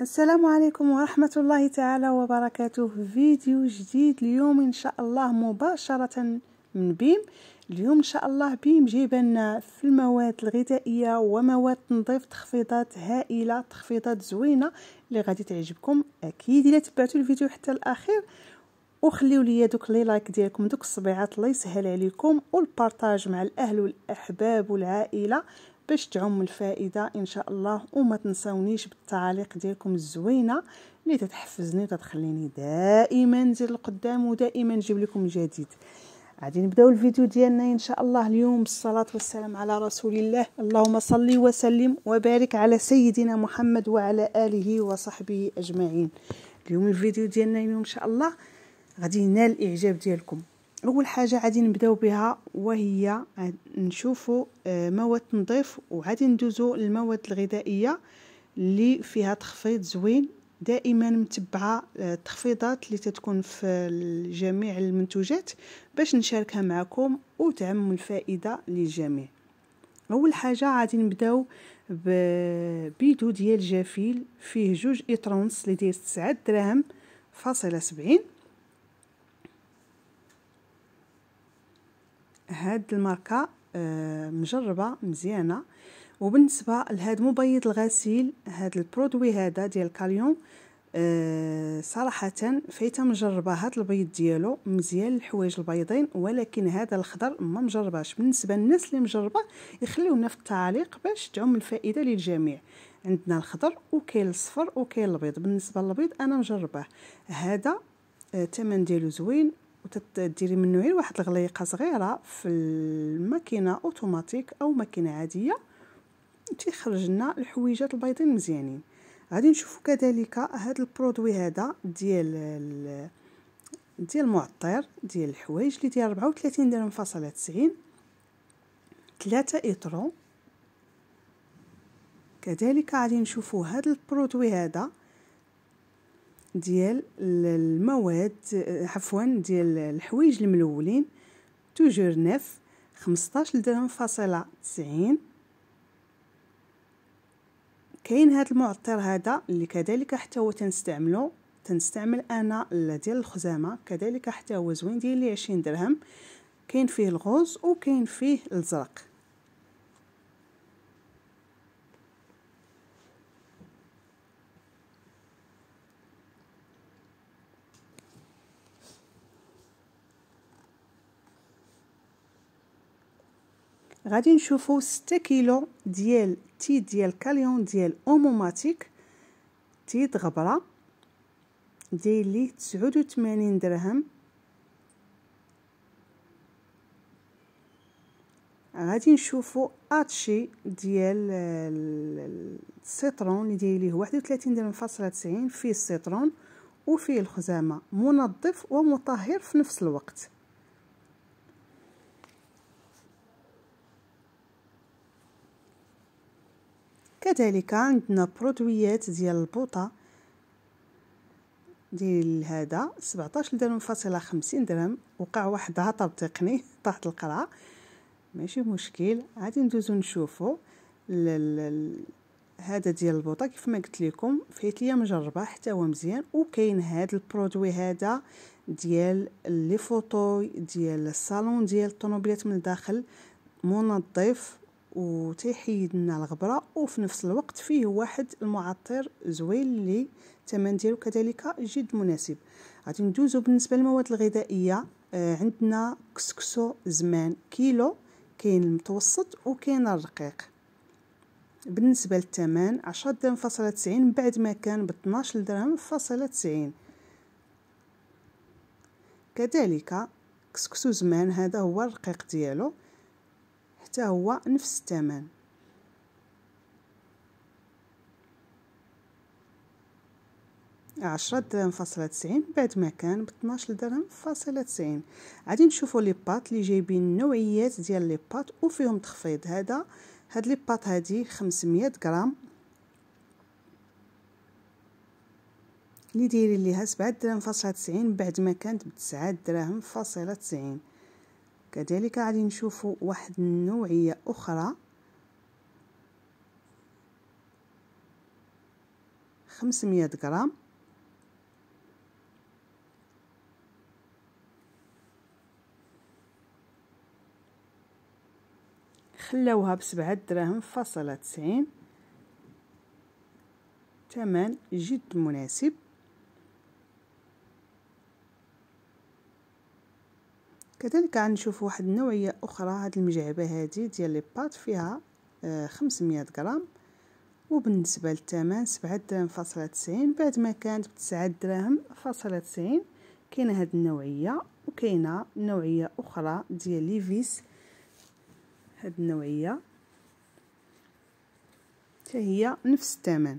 السلام عليكم ورحمة الله تعالى وبركاته فيديو جديد اليوم إن شاء الله مباشرة من بيم اليوم إن شاء الله بيم جيبنا لنا في المواد الغذائية ومواد تنظيف تخفيضات هائلة تخفيضات زوينة اللي غادي تعجبكم أكيد إلا تبعتوا الفيديو حتى الأخير وخليوا ليا دوك لي لايك ديالكم دوك الصبيعات الله يسهل عليكم والبارتاج مع الاهل والاحباب والعائله باش تعم الفائده ان شاء الله وما تنسونيش بالتعاليق ديالكم الزوينه اللي تتحفزني وتتخليني دائما نزيد القدام ودائما نجيب لكم جديد غادي نبداو الفيديو ديالنا ان شاء الله اليوم بالصلاه والسلام على رسول الله اللهم صل وسلم وبارك على سيدنا محمد وعلى اله وصحبه اجمعين اليوم الفيديو ديالنا اليوم ان شاء الله غادي ينال الاعجاب ديالكم اول حاجه غادي نبداو بها وهي نشوفوا آه، مواد تنظيف وغادي ندوزو للمواد الغذائيه اللي فيها تخفيض زوين دائما متبعه آه، التخفيضات اللي تتكون في جميع المنتوجات باش نشاركها معكم وتعم الفائده للجميع اول حاجه غادي نبداو ببيدو ديال جافيل فيه جوج اطرونس اللي داير 9 دراهم فاصله 70 هاد الماركه آه، مجربه مزيانه وبالنسبه لهاد مبيض الغسيل هاد البرودوي هذا ديال كاليون آه، صراحه فايت مجربه هاد البيض ديالو مزيان الحوايج البيضين ولكن هذا الخضر ما مجرباش بالنسبه للناس اللي مجربه يخليونا في التعليق باش تعم الفائده للجميع عندنا الخضر وكاين الصفر وكاين البيض بالنسبه للبيض انا مجربه هذا آه، الثمن ديالو زوين وتديري منه غير واحد الغليقه صغيره في الماكينه اوتوماتيك او ماكينه عاديه تيخرج لنا الحويجات البيضين مزيانين غادي نشوفوا كذلك هذا البرودوي هذا ديال ديال المعطر ديال الحوايج اللي ديال 34 درهم فاصلة 90 3 إترو كذلك غادي نشوفوا هذا البرودوي هذا ديال المواد آه، عفوا ديال الحوايج الملولين توجور نيف 15 درهم فاصلة 90 كاين هذا المعطر هذا اللي كذلك حتى هو تنستعملو تنستعمل انا ديال الخزامه كذلك حتى هو زوين ديال 20 درهم كاين فيه الغوز وكاين فيه الزرق غادي نشوفو ستة كيلو ديال تي ديال كاليون ديال اوموماتيك تي غبره داير ليه تسعود تمانين درهم غادي نشوفو اتشي ديال السيترون لي داير ليه واحد تلاتين درهم فاصله تسعين فيه السيترون وفيه الخزامه منظف ومطهر في نفس الوقت كذلك عندنا برودويات ديال البوطه ديال هذا 17 درهم فاصلة 50 درهم وقع واحد هطب تقني تحت القرعه ماشي مشكل غادي ندوزو نشوفو هذا ديال البوطه كيف ما قلت لكم فيت ليا مجربه حتى هو مزيان وكاين هاد البرودوي هذا ديال لي فوطو ديال الصالون ديال الطونوبيلات من الداخل منظف وتيحيد لنا الغبره وفي نفس الوقت فيه واحد المعطر زوين اللي الثمن ديالو كذلك جد مناسب غادي ندوزو بالنسبه للمواد الغذائيه آه عندنا كسكسو زمان كيلو كاين المتوسط وكاين الرقيق بالنسبه للثمن 10 درهم فاصله 90 بعد ما كان ب 12 درهم فاصله 90 كذلك كسكسو زمان هذا هو الرقيق ديالو حتى هو نفس الثمن عشرة درهم فاصلة تسعين بعد ما كان بطناش درهم فاصلة تسعين غادي نشوفو لي بات لي جايبين نوعيات ديال لي بات وفيهم تخفيض هذا هاد لي بات هادي خمسمية غرام لي دايرين ليها سبعة درهم فاصلة تسعين بعد ما كانت بتسعة درهم فاصلة تسعين كذلك غادي نشوفوا واحد النوعيه اخرى خمسمية غرام خلاوها بسبعة دراهم فاصلة تسعين تمن جد مناسب كذلك غنشوف واحد النوعيه اخرى هاد المجعبه هادي ديال لي بات فيها 500 آه، غرام وبالنسبه للثمن 7 دراهم فاصله 90 بعد ما كانت ب 9 دراهم فاصله 90 كاينه هاد النوعيه وكاينه نوعيه اخرى ديال ليفيس هاد النوعيه حتى هي نفس الثمن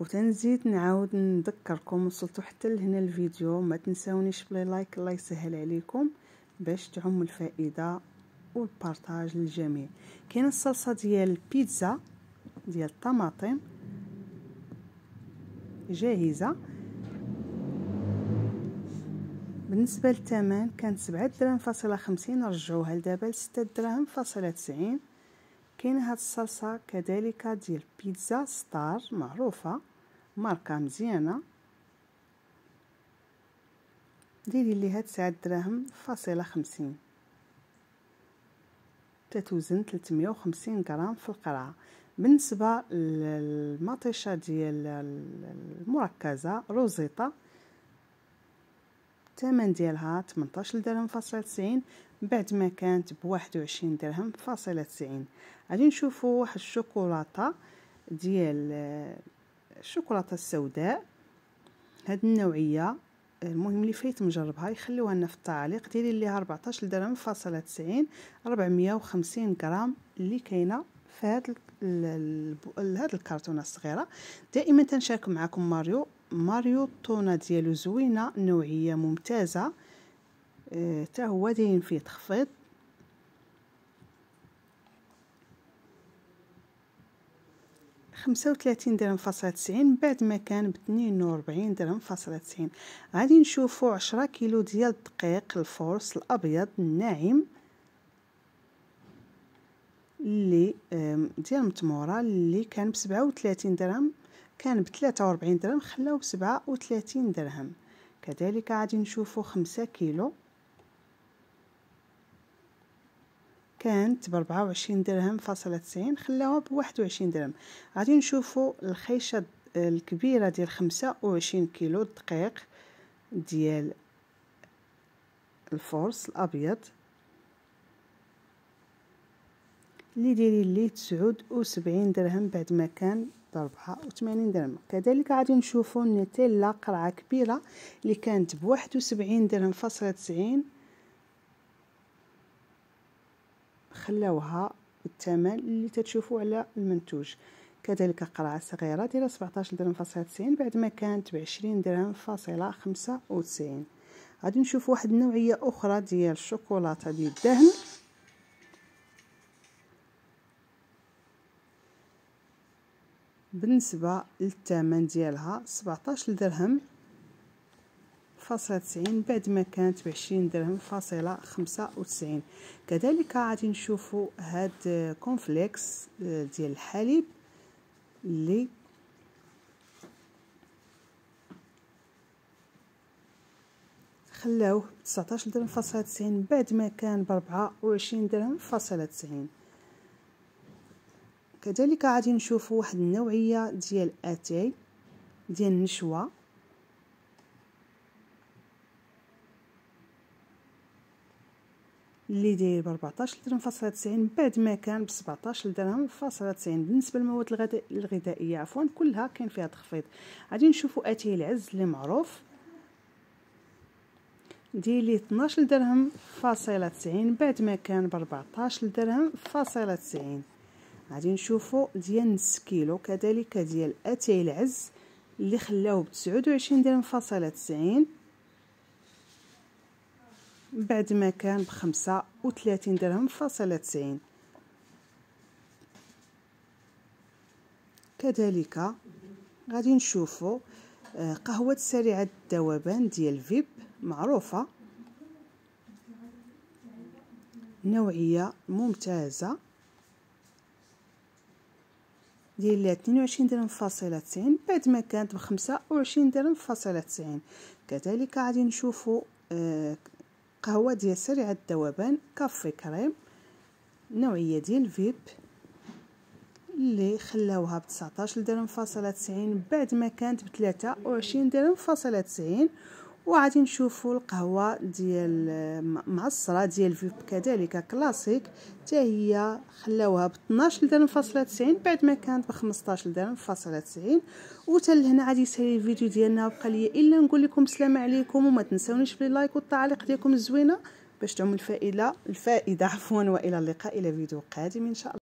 وتنزيد نعاود نذكركم وصلتوا حتى لهنا الفيديو ما تنساونيش بلي لايك الله يسهل عليكم باش تعم الفائده والبارطاج للجميع كاين الصلصه ديال البيتزا ديال الطماطم جاهزه بالنسبه للثمن كانت 7 درهم فاصله 50 رجعوها لدابا ل 6 درهم فاصله 90 كاين هاد الصلصه كذلك ديال بيتزا ستار معروفه ماركه مزيانه ديري ليها تسعة دراهم فاصله خمسين تتوزن 350 غرام في القرعه بالنسبه للمطيشه ديال المركزه روزيطه الثمن ديالها 18 درهم فاصله 90 بعد ما كانت ب 21 درهم فاصله 90 غادي نشوفوا واحد الشوكولاته ديال الشوكولاته السوداء هاد النوعيه المهم اللي فايت مجربها يخليوها لنا في التعليق ديري ليها 14 درهم فاصلة 90 450 غرام اللي كاينه في هاد هاد الكرتونه الصغيره دائما تنشارك معكم ماريو ماريو الطونه ديالو زوينه نوعيه ممتازه حتى اه هو داين فيه تخفيض خمسة وتلاتين درهم فاصلة تسعين بعد ما كان بتنين وربعين درهم فاصلة تسعين غادي نشوفو عشرة كيلو ديال الدقيق الفورس الابيض الناعم اللي ديال متموره اللي كان بسبعة وتلاتين درهم كان بثلاثة وربعين درهم خلاو بسبعة وتلاتين درهم كذلك غادي نشوفو خمسة كيلو كانت بربعة وعشرين درهم فاصلة تسعين خلاوها بواحد وعشرين درهم غادي نشوفو الخيشة الكبيرة ديال خمسة وعشرين كيلو دقيق ديال الفورس الأبيض اللي دايرين ليه تسعود وسبعين درهم بعد ما كان بربعة وثمانين درهم كذلك غادي نشوفو النتيلا قرعة كبيرة اللي كانت بواحد وسبعين درهم فاصلة تسعين خلاوها بالثمن اللي تتشوفوا على المنتوج كذلك قرعه صغيره ديال 17 درهم فاصله 90 بعد ما كانت ب 20 درهم فاصله 95 غادي نشوف واحد النوعيه اخرى ديال الشوكولاته ديال الدهن بالنسبه للثمن ديالها 17 درهم فاصلة تسعين بعد ما كانت بعشرين درهم فاصلة خمسة وتسعين كذلك غادي نشوفو هاد كونفليكس آه، ديال الحليب اللي خلاوه بتسعتاش درهم فاصلة تسعين بعد ما كان بربعة وعشرين درهم فاصلة تسعين كذلك غادي نشوفو واحد النوعيه ديال اتاي ديال النشوه اللي داير ب 14 درهم فاصله 90 بعد ما كان ب 17 درهم فاصله 90 بالنسبه للمواد الغذائيه الغذائيه عفوا كلها كان فيها تخفيض غادي نشوفوا اتاي العز اللي معروف ديلي 12 درهم فاصله 90 بعد ما كان ب 14 درهم فاصله 90 غادي نشوفوا ديال نص كيلو كذلك ديال اتاي العز اللي خلاوه ب 29 درهم فاصله 90 بعد ما كان بخمسة وثلاثين درهم فاصلة تسعين كذلك غادي نشوفو آه، قهوة سريعة الذوبان ديال فيب معروفة نوعية ممتازة ديال وعشرين درهم فاصلة تسعين بعد ما كانت بخمسة وعشرين درهم فاصلة تسعين كذلك غادي نشوفو آه، قهوة ديال سريعة الذوبان كافي كريم نوعية ديال فيب اللي خلاوها ب 19 درهم فاصلة 90 بعد ما كانت ب 23 درهم فاصلة 90 وغادي نشوفوا القهوه ديال معصره ديال فيب كذلك كلاسيك حتى هي خلاوها ب 12 درهم فاصله 90 بعد ما كانت ب 15 درهم فاصله 90 وتا لهنا غادي يسالي الفيديو ديالنا وبقى ليا الا نقول لكم السلام عليكم وما تنساونيش باللايك والتعليق ديالكم الزوينه باش تعم الفائده الفائده عفوا والى اللقاء الى فيديو قادم ان شاء الله